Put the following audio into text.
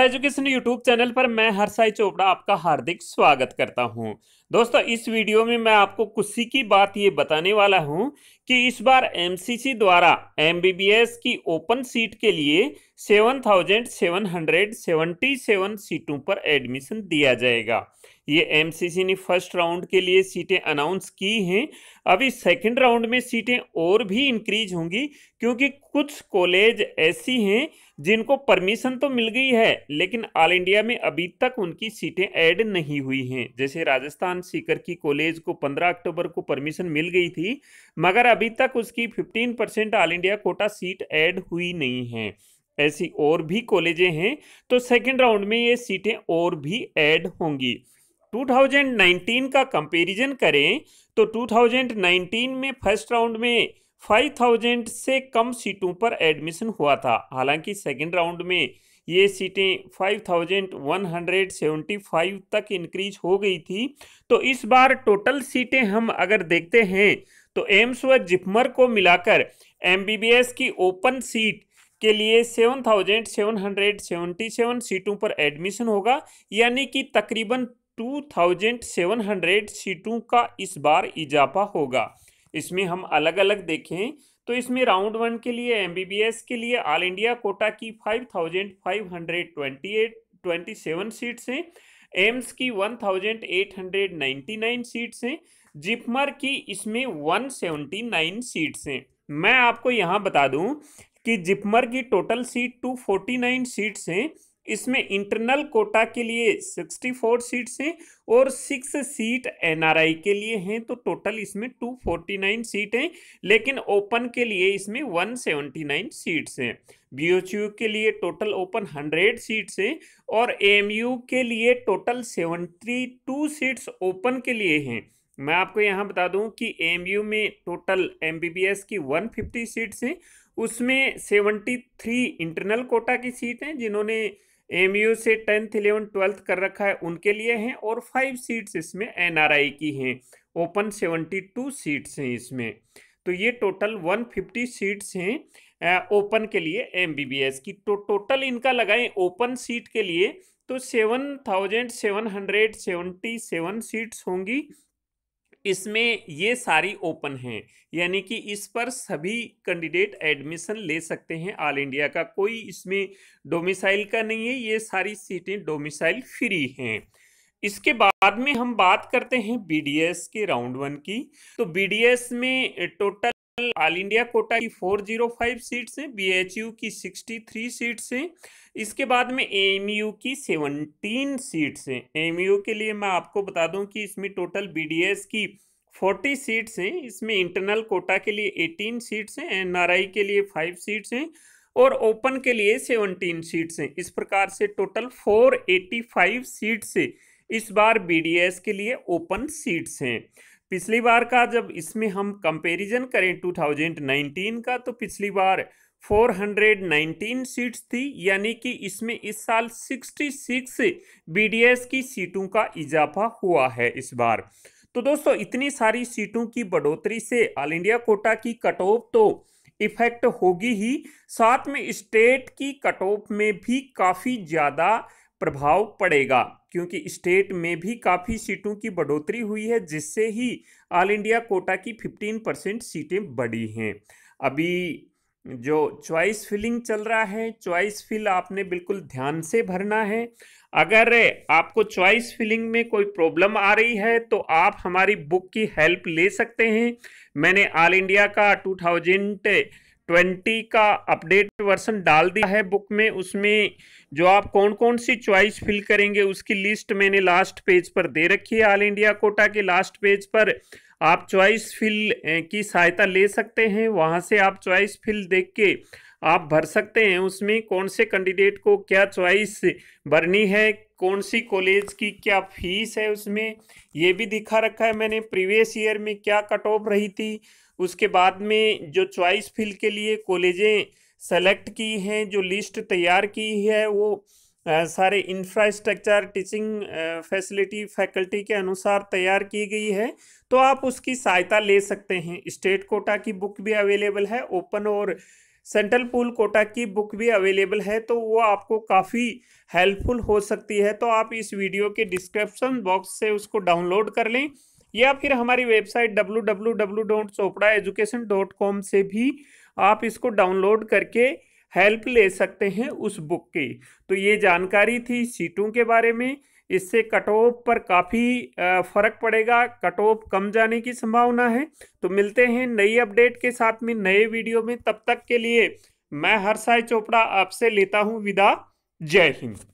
Education YouTube channel पर मैं हरसाई चोपड़ा आपका हार्दिक स्वागत करता हूं। दोस्तों इस वीडियो में मैं आपको कुछ की बात ये बताने वाला हूं कि इस बार एमसीसी द्वारा एमबीबीएस की ओपन सीट के लिए 7,777 सीटों पर एडमिशन दिया जाएगा ये एमसीसी ने फर्स्ट राउंड के लिए सीटें अनाउंस की हैं अभी सेकंड राउंड में सीटें और भी इंक्रीज होंगी क्योंकि कुछ कॉलेज ऐसी हैं जिनको परमिशन तो मिल गई है लेकिन ऑल इंडिया में अभी तक उनकी सीटें ऐड नहीं हुई हैं जैसे राजस्थान सीकर की कॉलेज को 15 अक्टूबर को परमिशन मिल गई थी मगर अभी तक उसकी 15 percent all India quota seat add हुई नहीं है ऐसी और भी कॉलेजें हैं तो सेकंड राउंड में ये सीटें और भी ऐड होंगी 2019 का कंपैरिजन करें तो 2019 में फर्स्ट राउंड में 5000 से कम सीटों पर एडमिशन हुआ था हालांकि सेकंड राउंड में ये सीटें 5175 तक इंक्रीज हो गई थी तो इस बार टोटल सीटें हम अगर देखते हैं तो एम्स व जिपमर को मिलाकर एमबीबीएस की ओपन सीट के लिए 7,777 सीटों पर एडमिशन होगा यानी कि तकरीबन 2,700 सीटों का इस बार इजाफा होगा इसमें हम अलग अलग देखें तो इसमें राउंड वन के लिए एमबीबीएस के लिए ऑल इंडिया कोटा की five thousand five hundred twenty eight twenty seven seats हैं एम्स की one thousand eight hundred ninety nine seats हैं जिपमर की इसमें वन सेवेंटी नाइन सीट्स हैं मैं आपको यहाँ बता दूँ कि जिपमर की total seat two forty nine seats हैं इसमें इंटरनल कोटा के लिए 64 सीट्स हैं और सिक्स सीट एनआरआई के लिए हैं तो टोटल इसमें 249 सीट हैं लेकिन ओपन के लिए इसमें 179 सीट्स हैं बीओचयू के लिए टोटल ओपन 100 सीट्स हैं और एएमयू के लिए टोटल 72 सीट्स ओपन के लिए हैं मैं आपको यहाँ बता दूं कि एएमयू में टोटल एमबीबीएस की 150 सीट्स हैं उसमें 73 इंटरनल कोटा की सीट हैं जिन्होंने एम यू से टेंथ इलेवन ट्वेल्थ कर रखा है उनके लिए हैं और फाइव सीट्स इसमें एन आर आई की हैं ओपन सेवेंटी टू सीट्स हैं इसमें तो ये टोटल वन फिफ्टी सीट्स हैं ओपन के लिए एम बी बी एस की तो टोटल इनका लगाएं ओपन सीट के लिए तो seven thousand seven hundred seventy seven seats होंगी इसमें ये सारी ओपन हैं यानी कि इस पर सभी कैंडिडेट एडमिशन ले सकते हैं ऑल इंडिया का कोई इसमें डोमिसाइल का नहीं है ये सारी सीटें डोमिसाइल फ्री हैं इसके बाद में हम बात करते हैं बीडीएस के राउंड वन की तो बीडीएस में टोटल ऑल इंडिया कोटा की 405 सीट्स हैं बीएचयू की 63 सीट्स हैं इसके बाद में एएमयू की 17 सीट्स हैं एएमयू के लिए मैं आपको बता दूं कि इसमें टोटल बीडीएस की 40 सीट्स हैं इसमें इंटरनल कोटा के लिए 18 सीट्स हैं एनआरआई के लिए 5 सीट्स हैं और ओपन के लिए 17 सीट्स हैं इस प्रकार से टोटल 485 सीट्स इस बार बीडीएस के लिए ओपन सीट्स हैं पिछली बार का जब इसमें हम कंपैरिजन करें 2019 का तो पिछली बार 419 सीट्स थी यानी कि इसमें इस साल 66 बीडीएस की सीटों का इजाफा हुआ है इस बार तो दोस्तों इतनी सारी सीटों की बढ़ोतरी से ऑल इंडिया कोटा की कट ऑफ तो इफेक्ट होगी ही साथ में स्टेट की कट ऑफ में भी काफ़ी ज़्यादा प्रभाव पड़ेगा क्योंकि स्टेट में भी काफ़ी सीटों की बढ़ोतरी हुई है जिससे ही ऑल इंडिया कोटा की 15 परसेंट सीटें बढ़ी हैं अभी जो चॉइस फिलिंग चल रहा है चॉइस फिल आपने बिल्कुल ध्यान से भरना है अगर आपको चॉइस फिलिंग में कोई प्रॉब्लम आ रही है तो आप हमारी बुक की हेल्प ले सकते हैं मैंने ऑल इंडिया का टू थाउजेंड ट्वेंटी का अपडेट वर्सन डाल दिया है बुक में उसमें जो आप कौन कौन सी चॉइस फिल करेंगे उसकी लिस्ट मैंने लास्ट पेज पर दे रखी है ऑल इंडिया कोटा के लास्ट पेज पर आप चॉइस फिल की सहायता ले सकते हैं वहाँ से आप चॉइस फिल देख के आप भर सकते हैं उसमें कौन से कैंडिडेट को क्या चॉइस भरनी है कौन सी कॉलेज की क्या फीस है उसमें ये भी दिखा रखा है मैंने प्रीवियस ईयर में क्या कट ऑफ रही थी उसके बाद में जो चॉइस फिल के लिए कॉलेजें सेलेक्ट की हैं जो लिस्ट तैयार की है वो सारे इंफ्रास्ट्रक्चर टीचिंग फैसिलिटी फैकल्टी के अनुसार तैयार की गई है तो आप उसकी सहायता ले सकते हैं स्टेट कोटा की बुक भी अवेलेबल है ओपन और सेंट्रल पूल कोटा की बुक भी अवेलेबल है तो वो आपको काफ़ी हेल्पफुल हो सकती है तो आप इस वीडियो के डिस्क्रिप्शन बॉक्स से उसको डाउनलोड कर लें या फिर हमारी वेबसाइट डब्ल्यू से भी आप इसको डाउनलोड करके हेल्प ले सकते हैं उस बुक की तो ये जानकारी थी सीटों के बारे में इससे कट ऑफ पर काफ़ी फ़र्क पड़ेगा कट ऑफ कम जाने की संभावना है तो मिलते हैं नई अपडेट के साथ में नए वीडियो में तब तक के लिए मैं हर्षाय चोपड़ा आपसे लेता हूँ विदा जय हिंद